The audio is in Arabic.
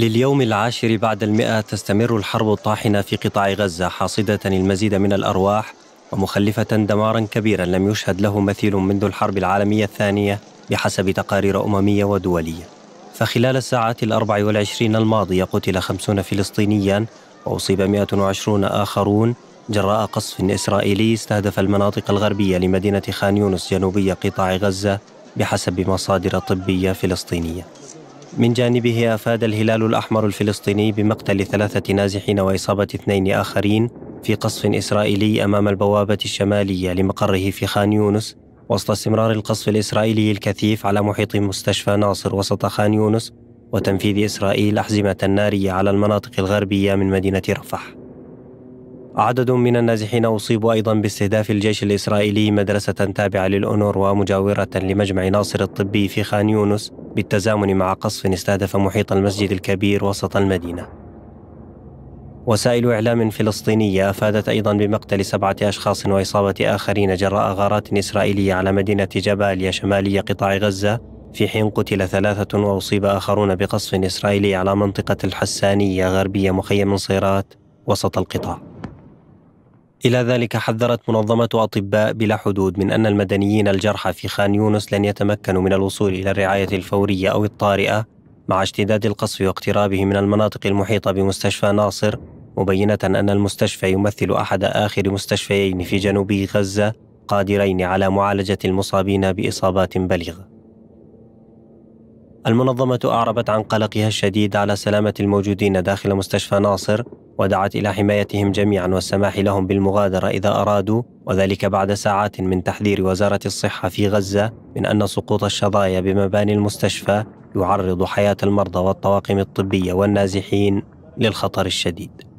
لليوم العاشر بعد المئة تستمر الحرب الطاحنة في قطاع غزة حاصدة المزيد من الأرواح ومخلفة دمارا كبيرا لم يشهد له مثيل منذ الحرب العالمية الثانية بحسب تقارير أممية ودولية فخلال الساعات الأربع والعشرين الماضية قتل خمسون فلسطينيا وأصيب 120 آخرون جراء قصف إسرائيلي استهدف المناطق الغربية لمدينة خان يونس جنوبية قطاع غزة بحسب مصادر طبية فلسطينية من جانبه أفاد الهلال الأحمر الفلسطيني بمقتل ثلاثة نازحين وإصابة اثنين آخرين في قصف إسرائيلي أمام البوابة الشمالية لمقره في خان يونس وسط استمرار القصف الإسرائيلي الكثيف على محيط مستشفى ناصر وسط خان يونس وتنفيذ إسرائيل أحزمة نارية على المناطق الغربية من مدينة رفح عدد من النازحين أصيبوا أيضا باستهداف الجيش الإسرائيلي مدرسة تابعة للأونروا مجاورة لمجمع ناصر الطبي في خان يونس بالتزامن مع قصف استهدف محيط المسجد الكبير وسط المدينة وسائل إعلام فلسطينية أفادت أيضا بمقتل سبعة أشخاص وإصابة آخرين جراء غارات إسرائيلية على مدينة جباليا شمالية قطاع غزة في حين قتل ثلاثة وأصيب آخرون بقصف إسرائيلي على منطقة الحسانية غربية مخيم صيرات وسط القطاع إلى ذلك حذرت منظمة أطباء بلا حدود من أن المدنيين الجرحى في خان يونس لن يتمكنوا من الوصول إلى الرعاية الفورية أو الطارئة مع اشتداد القصف واقترابه من المناطق المحيطة بمستشفى ناصر مبينة أن المستشفى يمثل أحد آخر مستشفيين في جنوب غزة قادرين على معالجة المصابين بإصابات بليغة المنظمة أعربت عن قلقها الشديد على سلامة الموجودين داخل مستشفى ناصر ودعت إلى حمايتهم جميعا والسماح لهم بالمغادرة إذا أرادوا وذلك بعد ساعات من تحذير وزارة الصحة في غزة من أن سقوط الشظايا بمباني المستشفى يعرض حياة المرضى والطواقم الطبية والنازحين للخطر الشديد